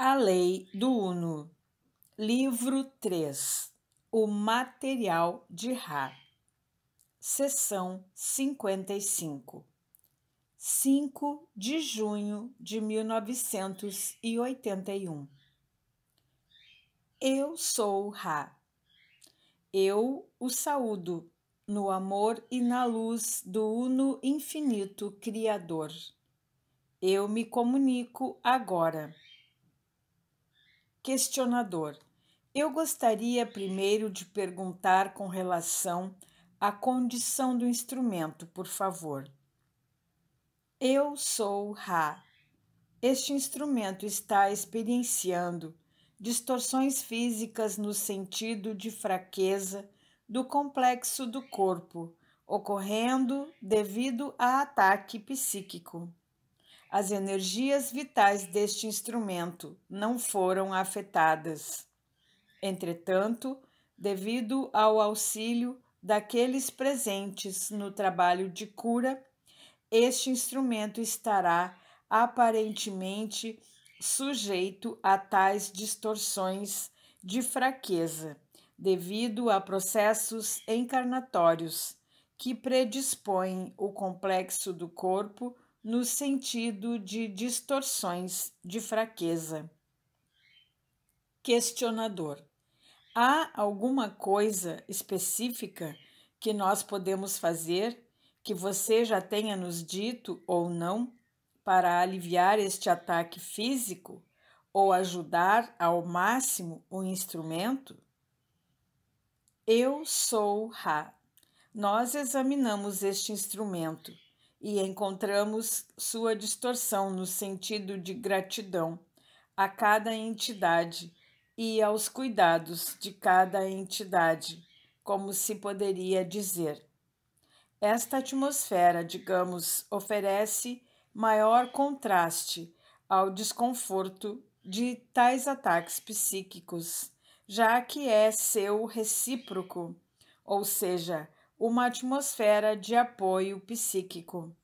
A Lei do Uno, Livro 3 O Material de Ra, Seção 55, 5 de junho de 1981. Eu sou Ra. Eu o saúdo no amor e na luz do Uno Infinito Criador. Eu me comunico agora Questionador: Eu gostaria primeiro de perguntar com relação à condição do instrumento, por favor. Eu sou Ra. Este instrumento está experienciando distorções físicas no sentido de fraqueza do complexo do corpo, ocorrendo devido a ataque psíquico as energias vitais deste instrumento não foram afetadas. Entretanto, devido ao auxílio daqueles presentes no trabalho de cura, este instrumento estará aparentemente sujeito a tais distorções de fraqueza, devido a processos encarnatórios que predispõem o complexo do corpo no sentido de distorções de fraqueza. Questionador: Há alguma coisa específica que nós podemos fazer que você já tenha nos dito ou não para aliviar este ataque físico ou ajudar ao máximo o instrumento? Eu sou Ra. Nós examinamos este instrumento e encontramos sua distorção no sentido de gratidão a cada entidade e aos cuidados de cada entidade, como se poderia dizer. Esta atmosfera, digamos, oferece maior contraste ao desconforto de tais ataques psíquicos, já que é seu recíproco, ou seja, uma atmosfera de apoio psíquico.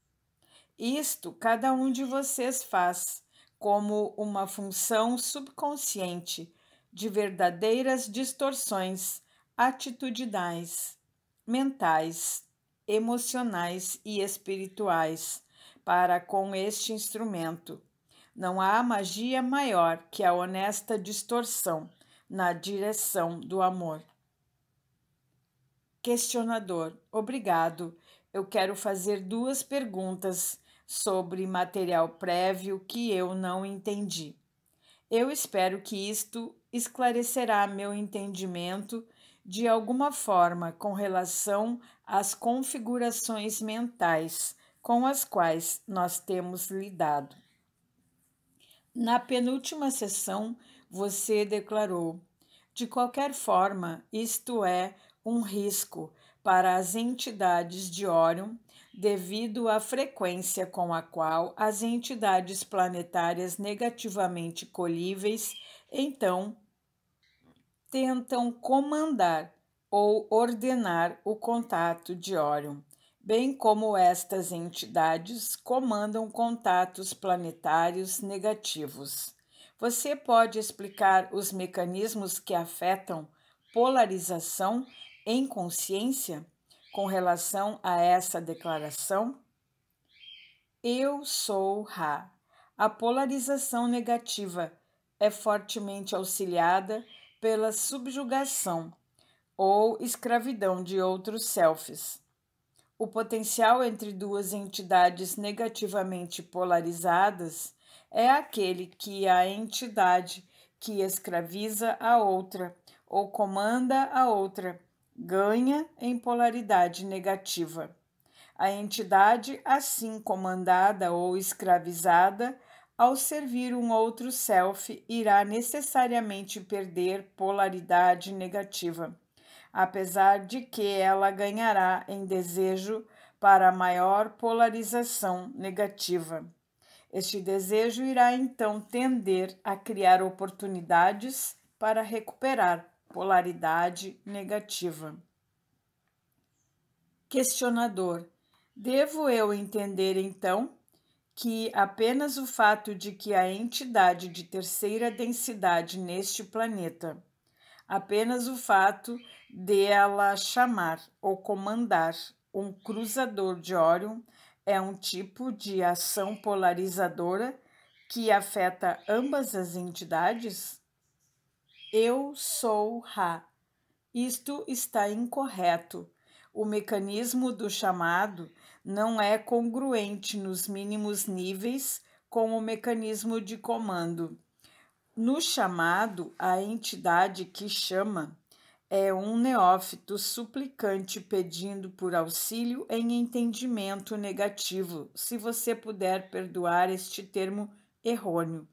Isto cada um de vocês faz como uma função subconsciente de verdadeiras distorções atitudinais, mentais, emocionais e espirituais para com este instrumento. Não há magia maior que a honesta distorção na direção do amor. Questionador: Obrigado. Eu quero fazer duas perguntas sobre material prévio que eu não entendi. Eu espero que isto esclarecerá meu entendimento de alguma forma com relação às configurações mentais com as quais nós temos lidado. Na penúltima sessão, você declarou: de qualquer forma, isto é um risco para as entidades de Órion devido à frequência com a qual as entidades planetárias negativamente colíveis então tentam comandar ou ordenar o contato de Órion, bem como estas entidades comandam contatos planetários negativos. Você pode explicar os mecanismos que afetam polarização em consciência com relação a essa declaração? Eu sou Ra. A polarização negativa é fortemente auxiliada pela subjugação ou escravidão de outros selves. O potencial entre duas entidades negativamente polarizadas é aquele que a entidade que escraviza a outra ou comanda a outra ganha em polaridade negativa. A entidade, assim comandada ou escravizada, ao servir um outro self, irá necessariamente perder polaridade negativa, apesar de que ela ganhará em desejo para maior polarização negativa. Este desejo irá então tender a criar oportunidades para recuperar polaridade negativa. Questionador: Devo eu entender então que apenas o fato de que a entidade de terceira densidade neste planeta, apenas o fato de ela chamar ou comandar um cruzador de Órion é um tipo de ação polarizadora que afeta ambas as entidades? Eu sou Ra. Isto está incorreto. O mecanismo do chamado não é congruente nos mínimos níveis com o mecanismo de comando. No chamado, a entidade que chama é um neófito suplicante pedindo por auxílio em entendimento negativo, se você puder perdoar este termo errôneo.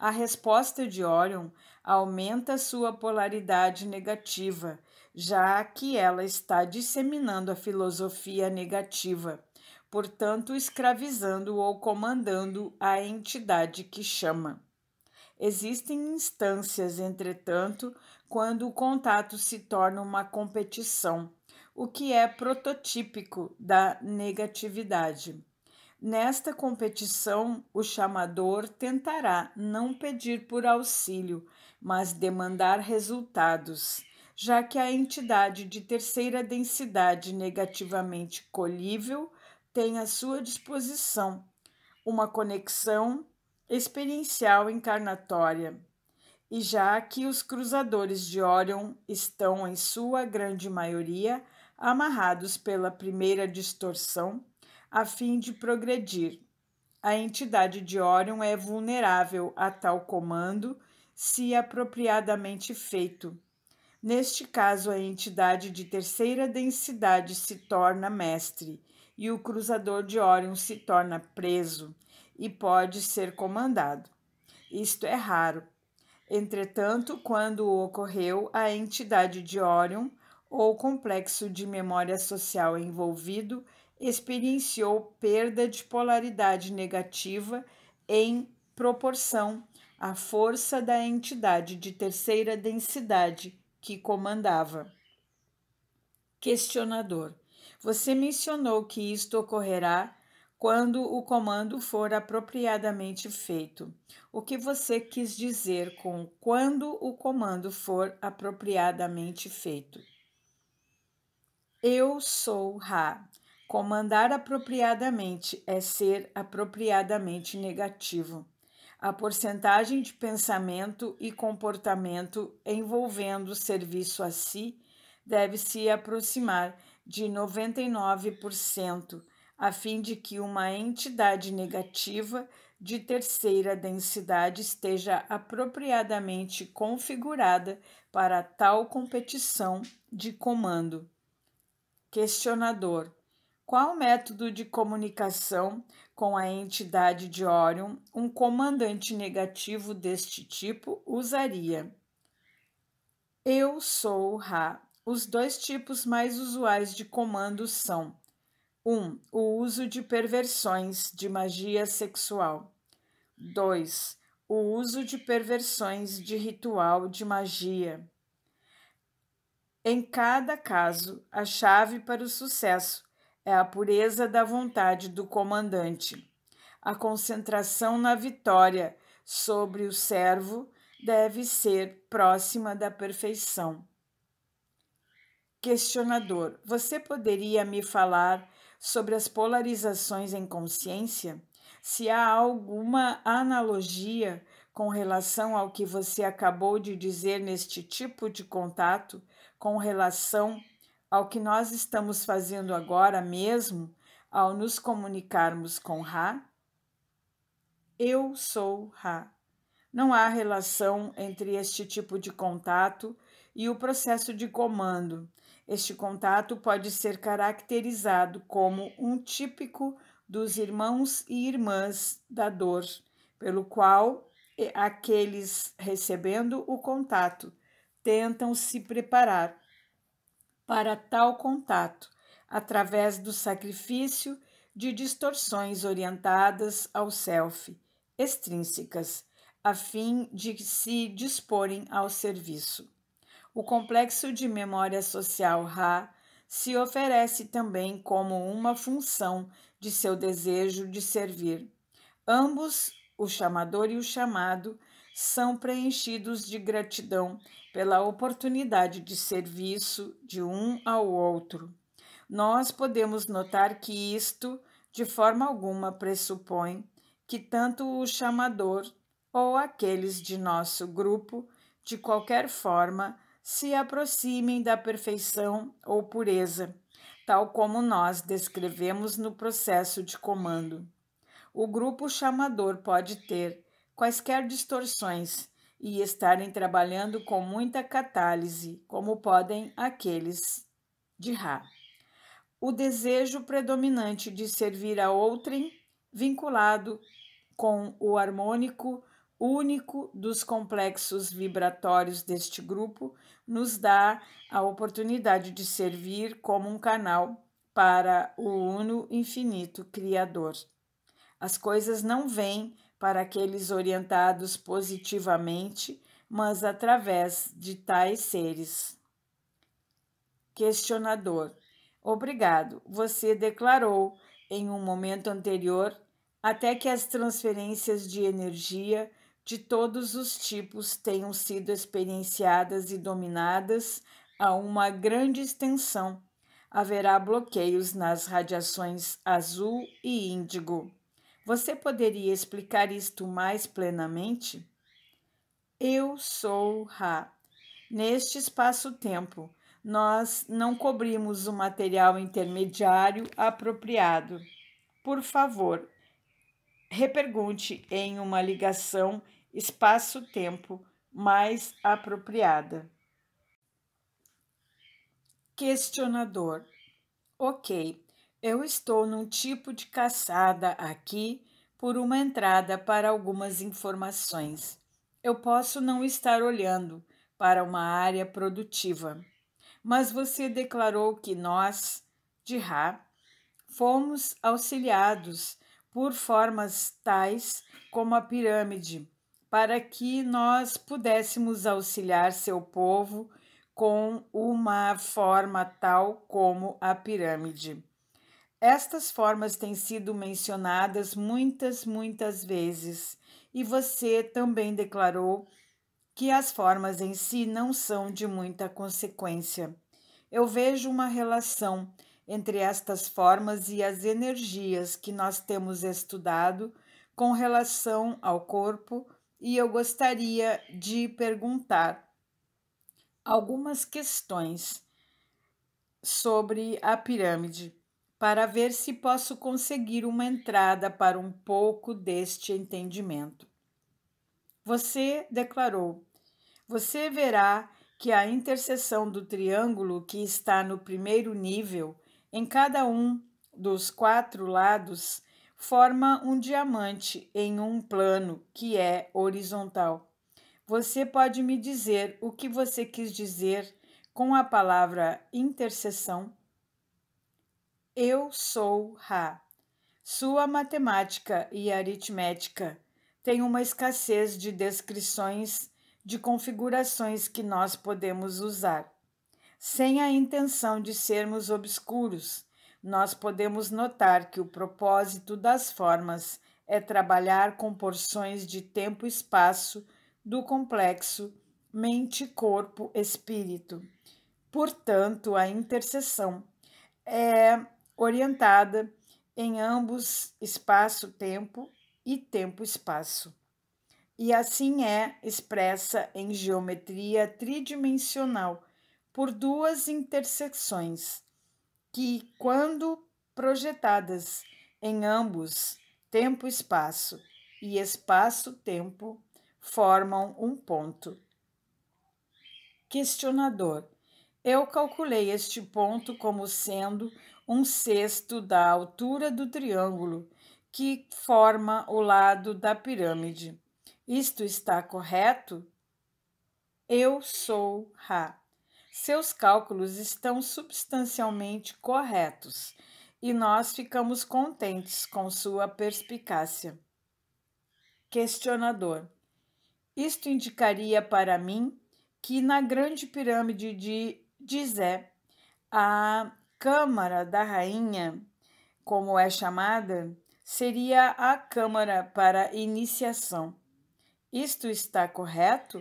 A resposta de Orion aumenta sua polaridade negativa, já que ela está disseminando a filosofia negativa, portanto, escravizando ou comandando a entidade que chama. Existem instâncias, entretanto, quando o contato se torna uma competição, o que é prototípico da negatividade. Nesta competição, o chamador tentará não pedir por auxílio, mas demandar resultados, já que a entidade de terceira densidade negativamente colhível tem à sua disposição uma conexão experiencial encarnatória. E já que os cruzadores de Orion estão, em sua grande maioria, amarrados pela primeira distorção, a fim de progredir. A entidade de Orion é vulnerável a tal comando se apropriadamente feito. Neste caso, a entidade de terceira densidade se torna mestre e o cruzador de Orion se torna preso e pode ser comandado. Isto é raro. Entretanto, quando ocorreu, a entidade de Orion ou complexo de memória social envolvido experienciou perda de polaridade negativa em proporção à força da entidade de terceira densidade que comandava. Questionador: Você mencionou que isto ocorrerá quando o comando for apropriadamente feito. O que você quis dizer com quando o comando for apropriadamente feito? Eu sou Ra, Comandar apropriadamente é ser apropriadamente negativo. A porcentagem de pensamento e comportamento envolvendo serviço a si deve se aproximar de 99%, a fim de que uma entidade negativa de terceira densidade esteja apropriadamente configurada para tal competição de comando. Questionador: qual método de comunicação com a entidade de Orion um comandante negativo deste tipo usaria? Eu sou Ra. Os dois tipos mais usuais de comando são: 1. Um, o uso de perversões de magia sexual. 2. O uso de perversões de ritual de magia. Em cada caso, a chave para o sucesso é a pureza da vontade do comandante. A concentração na vitória sobre o servo deve ser próxima da perfeição. Questionador: Você poderia me falar sobre as polarizações em consciência? Se há alguma analogia com relação ao que você acabou de dizer neste tipo de contato, com relação ao que nós estamos fazendo agora mesmo ao nos comunicarmos com Ra? Eu sou Ra. Não há relação entre este tipo de contato e o processo de comando. Este contato pode ser caracterizado como um típico dos irmãos e irmãs da dor, pelo qual aqueles recebendo o contato tentam se preparar para tal contato, através do sacrifício de distorções orientadas ao self, extrínsecas, a fim de se disporem ao serviço. O complexo de memória social Ra se oferece também como uma função de seu desejo de servir. Ambos, o chamador e o chamado, são preenchidos de gratidão pela oportunidade de serviço de um ao outro. Nós podemos notar que isto, de forma alguma, pressupõe que tanto o chamador ou aqueles de nosso grupo, de qualquer forma, se aproximem da perfeição ou pureza, tal como nós descrevemos no processo de comando. O grupo chamador pode ter quaisquer distorções e estarem trabalhando com muita catálise, como podem aqueles de Ra. O desejo predominante de servir a outrem, vinculado com o harmônico único dos complexos vibratórios deste grupo, nos dá a oportunidade de servir como um canal para o Uno Infinito Criador. As coisas não vêm para aqueles orientados positivamente, mas através de tais seres. Questionador: Obrigado, você declarou em um momento anterior até que as transferências de energia de todos os tipos tenham sido experienciadas e dominadas a uma grande extensão. Haverá bloqueios nas radiações azul e índigo. Você poderia explicar isto mais plenamente? Eu sou Ra. Neste espaço-tempo, nós não cobrimos o material intermediário apropriado. Por favor, repergunte em uma ligação espaço-tempo mais apropriada. Questionador: Ok, eu estou num tipo de caçada aqui por uma entrada para algumas informações. Eu posso não estar olhando para uma área produtiva, mas você declarou que nós, de Ra, fomos auxiliados por formas tais como a pirâmide, para que nós pudéssemos auxiliar seu povo com uma forma tal como a pirâmide. Estas formas têm sido mencionadas muitas, muitas vezes, e você também declarou que as formas em si não são de muita consequência. Eu vejo uma relação entre estas formas e as energias que nós temos estudado com relação ao corpo, e eu gostaria de perguntar algumas questões sobre a pirâmide para ver se posso conseguir uma entrada para um pouco deste entendimento. Você declarou: Você verá que a interseção do triângulo que está no primeiro nível, em cada um dos quatro lados, forma um diamante em um plano que é horizontal. Você pode me dizer o que você quis dizer com a palavra interseção? Eu sou Ra. Sua matemática e aritmética tem uma escassez de descrições de configurações que nós podemos usar. Sem a intenção de sermos obscuros, nós podemos notar que o propósito das formas é trabalhar com porções de tempo e espaço do complexo mente-corpo-espírito. Portanto, a interseção é orientada em ambos espaço-tempo e tempo-espaço. E assim é expressa em geometria tridimensional por duas intersecções que, quando projetadas em ambos tempo-espaço e espaço-tempo, formam um ponto. Questionador: Eu calculei este ponto como sendo um sexto da altura do triângulo que forma o lado da pirâmide. Isto está correto? Eu sou Ra. Seus cálculos estão substancialmente corretos e nós ficamos contentes com sua perspicácia. Questionador: Isto indicaria para mim que na Grande Pirâmide de Gizé há Câmara da Rainha, como é chamada, seria a Câmara para Iniciação. Isto está correto?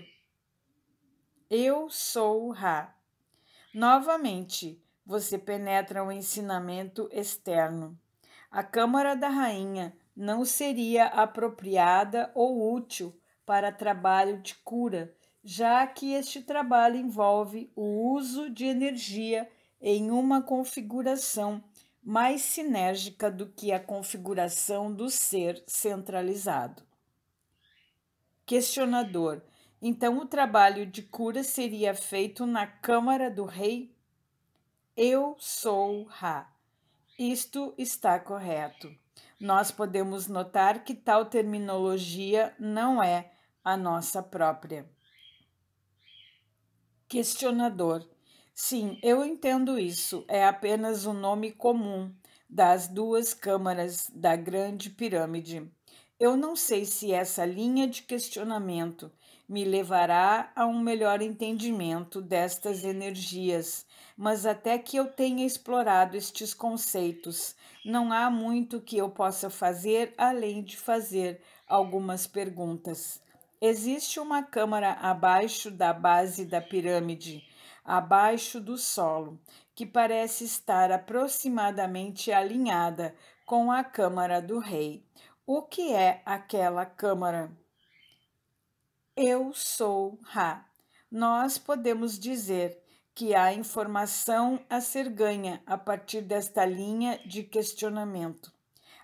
Eu sou Ra. Novamente, você penetra o ensinamento externo. A Câmara da Rainha não seria apropriada ou útil para trabalho de cura, já que este trabalho envolve o uso de energia em uma configuração mais sinérgica do que a configuração do ser centralizado. Questionador: Então o trabalho de cura seria feito na Câmara do Rei? Eu sou Ra. Isto está correto. Nós podemos notar que tal terminologia não é a nossa própria. Questionador: Sim, eu entendo isso. É apenas o um nome comum das duas câmaras da Grande Pirâmide. Eu não sei se essa linha de questionamento me levará a um melhor entendimento destas energias, mas até que eu tenha explorado estes conceitos, não há muito que eu possa fazer além de fazer algumas perguntas. Existe uma câmara abaixo da base da pirâmide abaixo do solo, que parece estar aproximadamente alinhada com a Câmara do Rei. O que é aquela Câmara? Eu sou Ra. Nós podemos dizer que há informação a ser ganha a partir desta linha de questionamento.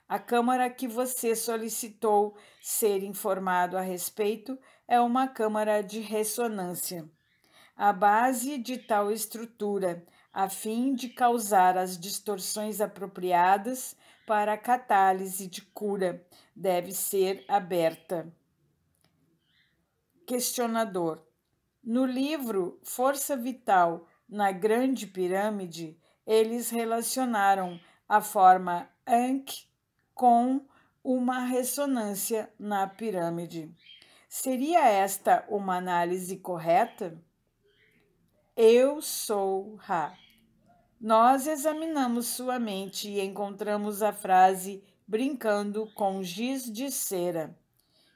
A Câmara que você solicitou ser informado a respeito é uma Câmara de ressonância. A base de tal estrutura, a fim de causar as distorções apropriadas para a catálise de cura, deve ser aberta. Questionador: No livro Força Vital na Grande Pirâmide, eles relacionaram a forma Ankh com uma ressonância na pirâmide. Seria esta uma análise correta? Eu sou Ra. Nós examinamos sua mente e encontramos a frase brincando com giz de cera.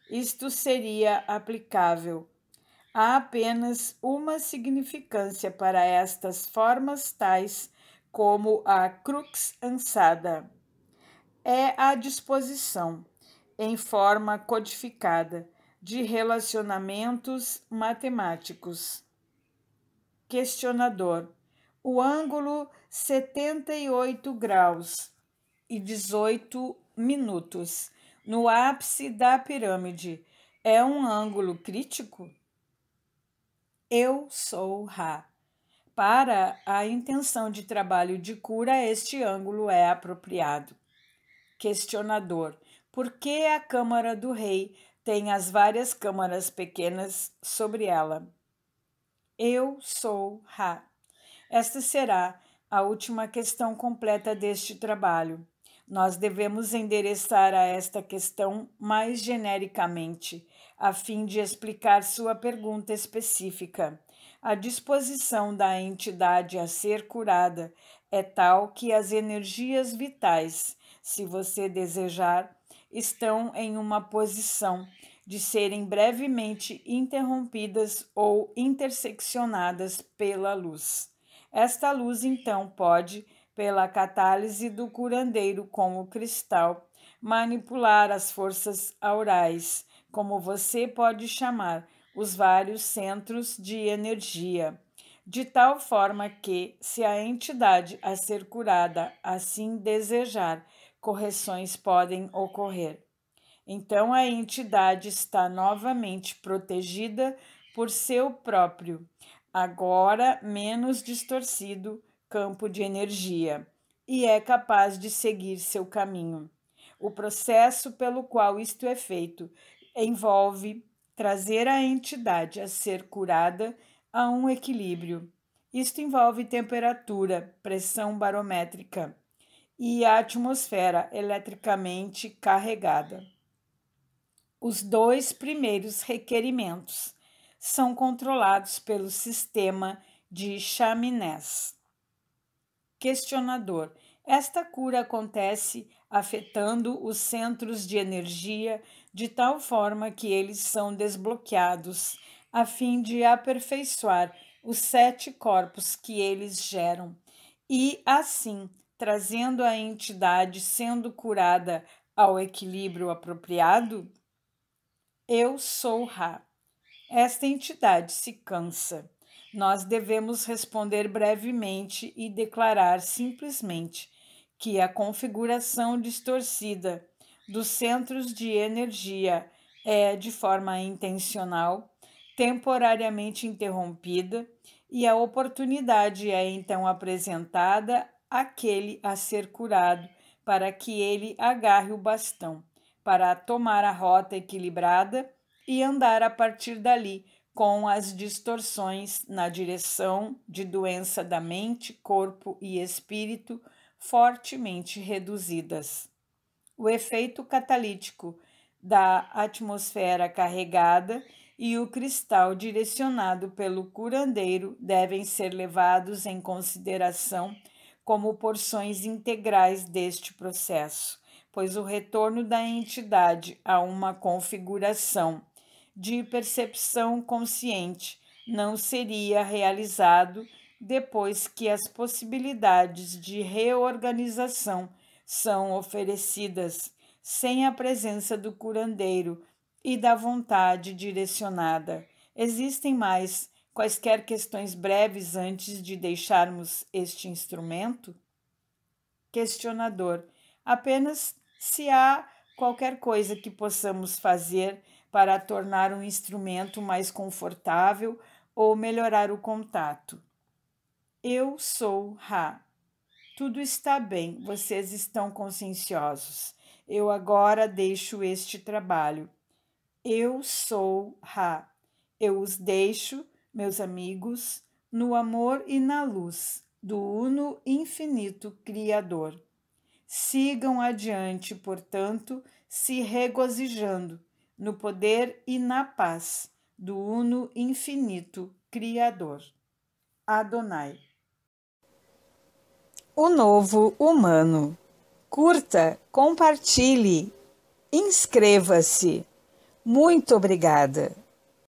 Isto seria aplicável. Há apenas uma significância para estas formas, tais como a crux ansada. É a disposição, em forma codificada, de relacionamentos matemáticos questionador, o ângulo 78 graus e 18 minutos, no ápice da pirâmide. É um ângulo crítico? Eu sou Ra. Para a intenção de trabalho de cura, este ângulo é apropriado. Questionador: Por que a Câmara do Rei tem as várias câmaras pequenas sobre ela? Eu sou Ra. Esta será a última questão completa deste trabalho. Nós devemos endereçar a esta questão mais genericamente, a fim de explicar sua pergunta específica. A disposição da entidade a ser curada é tal que as energias vitais, se você desejar, estão em uma posição de serem brevemente interrompidas ou interseccionadas pela luz. Esta luz, então, pode, pela catálise do curandeiro com o cristal, manipular as forças aurais, como você pode chamar, os vários centros de energia, de tal forma que, se a entidade a ser curada assim desejar, correções podem ocorrer. Então a entidade está novamente protegida por seu próprio, agora menos distorcido, campo de energia e é capaz de seguir seu caminho. O processo pelo qual isto é feito envolve trazer a entidade a ser curada a um equilíbrio. Isto envolve temperatura, pressão barométrica e a atmosfera eletricamente carregada. Os dois primeiros requerimentos são controlados pelo sistema de Chaminés. Questionador: Esta cura acontece afetando os centros de energia de tal forma que eles são desbloqueados, a fim de aperfeiçoar os sete corpos que eles geram, e assim trazendo a entidade sendo curada ao equilíbrio apropriado? Eu sou Ra. Esta entidade se cansa. Nós devemos responder brevemente e declarar simplesmente que a configuração distorcida dos centros de energia é, de forma intencional, temporariamente interrompida, e a oportunidade é então apresentada àquele a ser curado para que ele agarre o bastão para tomar a rota equilibrada e andar a partir dali com as distorções na direção de doença da mente, corpo e espírito fortemente reduzidas. O efeito catalítico da atmosfera carregada e o cristal direcionado pelo curandeiro devem ser levados em consideração como porções integrais deste processo pois o retorno da entidade a uma configuração de percepção consciente não seria realizado depois que as possibilidades de reorganização são oferecidas sem a presença do curandeiro e da vontade direcionada. Existem mais quaisquer questões breves antes de deixarmos este instrumento? Questionador apenas se há qualquer coisa que possamos fazer para tornar um instrumento mais confortável ou melhorar o contato. Eu sou Ra. Tudo está bem, vocês estão conscienciosos. Eu agora deixo este trabalho. Eu sou Ra. Eu os deixo, meus amigos, no amor e na luz do Uno Infinito Criador. Sigam adiante, portanto, se regozijando no poder e na paz do Uno Infinito Criador. Adonai. O novo humano. Curta, compartilhe, inscreva-se. Muito obrigada.